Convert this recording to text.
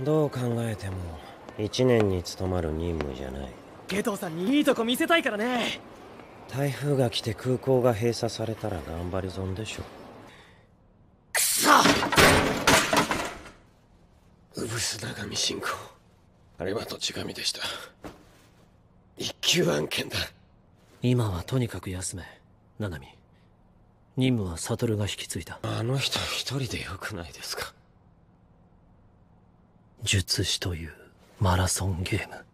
どう考えても1年に務まる任務じゃないゲトさんにいいとこ見せたいからね台風が来て空港が閉鎖されたら頑張り損でしょくそウブス長見進行あれはとちがみでした一級案件だ今はとにかく休め七海任務は悟が引き継いだあの人一人でよくないですか術師というマラソンゲーム